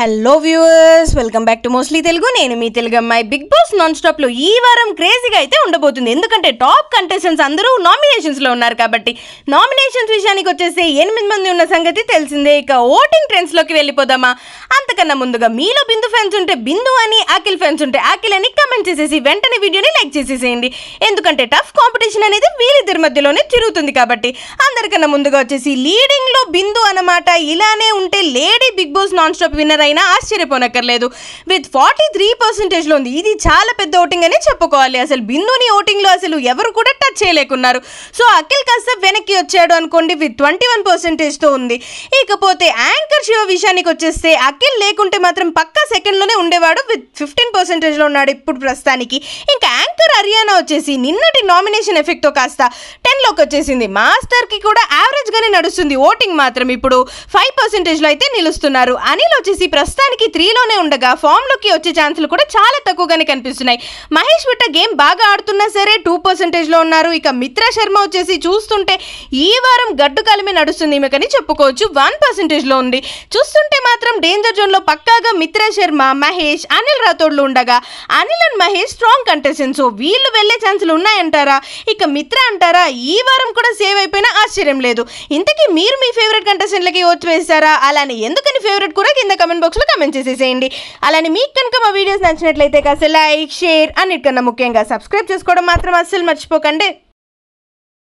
hello viewers welcome back to mostly Telugu నేను మీ తెలుగు అమ్మాయి బిగ్ బాస్ నాన్ స్టాప్లో ఈ వారం క్రేజీగా అయితే ఉండబోతుంది ఎందుకంటే టాప్ కంటెస్టెంట్స్ అందరూ నామినేషన్స్లో ఉన్నారు కాబట్టి నామినేషన్స్ విషయానికి వచ్చేసి ఎనిమిది మంది ఉన్న సంగతి తెలిసిందే ఇక ఓటింగ్ ట్రెండ్స్లోకి వెళ్ళిపోదామా అంతకన్నా ముందుగా మీలో బిందు ఫ్యాన్స్ ఉంటే బిందు అని ఆకిల్ ఫ్యాన్స్ ఉంటే ఆకిల్ అని కమెంట్ చేసేసి వెంటనే వీడియోని లైక్ చేసేసేయండి ఎందుకంటే టఫ్ కాంపిటీషన్ అనేది వీరిద్దరి మధ్యలోనే తిరుగుతుంది కాబట్టి అందరికన్నా ముందుగా వచ్చేసి లీడింగ్లో బిందు అన్నమాట ఇలానే ఉంటే lady Bigg Boss nonstop winner అయినా ఆశ్చర్యపోనక్కర్లేదు విత్ ఫార్టీ త్రీ పర్సెంటేజ్లో ఉంది ఇది చాలా పెద్ద ఓటింగ్ అనే చెప్పుకోవాలి అసలు బిందుని ఓటింగ్లో అసలు ఎవరు కూడా టచ్ చేయలేకున్నారు సో అఖిల్ కాస్త వెనక్కి వచ్చాడు అనుకోండి విత్ ట్వంటీ వన్ పర్సెంటేజ్తో ఉంది ఇకపోతే యాంకర్ షో విషయానికి వచ్చేస్తే అఖిల్ లేకుంటే మాత్రం పక్కా సెకండ్లోనే ఉండేవాడు విత్ ఫిఫ్టీన్ పర్సెంటేజ్లో ఉన్నాడు ఇప్పుడు ప్రస్తుతానికి ఇంకా యాంకర్ హర్యానా వచ్చేసి నిన్నటి నామినేషన్ ఎఫెక్ట్తో కాస్త టెన్ లోకి వచ్చేసింది మాస్టర్ కి కూడా నడుస్తుంది ఓటింగ్ మాత్రం ఇప్పుడు ఫైవ్ పర్సెంటేజ్లో అయితే నిలుస్తున్నారు అనిల్ వచ్చేసి ప్రస్తుతానికి త్రీలోనే ఉండగా ఫామ్లోకి వచ్చే ఛాన్సులు కూడా చాలా తక్కువగానే కనిపిస్తున్నాయి మహేష్ విట్ట గేమ్ బాగా ఆడుతున్నా సరే టూ పర్సెంటేజ్లో ఉన్నారు ఇక మిత్ర శర్మ వచ్చేసి చూస్తుంటే ఈ వారం గడ్డు కలిమే నడుస్తుంది కానీ చెప్పుకోవచ్చు వన్ పర్సెంటేజ్లో ఉంది చూస్తుంటే మాత్రం డేంజర్ జోన్లో పక్కాగా మిత్ర శర్మ మహేష్ అనిల్ రాథోడ్లు ఉండగా Anil and Mahesh strong contestants వీళ్ళు వెళ్ళే ఛాన్సులు ఉన్నాయంటారా ఇక మిత్ర అంటారా ఈ వారం కూడా సేవ్ అయిపోయినా ఆశ్చర్యం లేదు ఇంత ఇంతకీ మీరు మీ ఫేవరెట్ కంటెస్టెంట్లకి ఓట్ వేస్తారా అలానే ఎందుకని ఫేవరెట్ కూడా కింద కమెంట్ బాక్స్లో కమెంట్ చేసేసేయండి అలానే మీకు కనుక మా వీడియోస్ నచ్చినట్లయితే కాస్త లైక్ షేర్ అన్నిటికన్నా ముఖ్యంగా సబ్స్క్రైబ్ చేసుకోవడం మాత్రం అస్సలు మర్చిపోకండి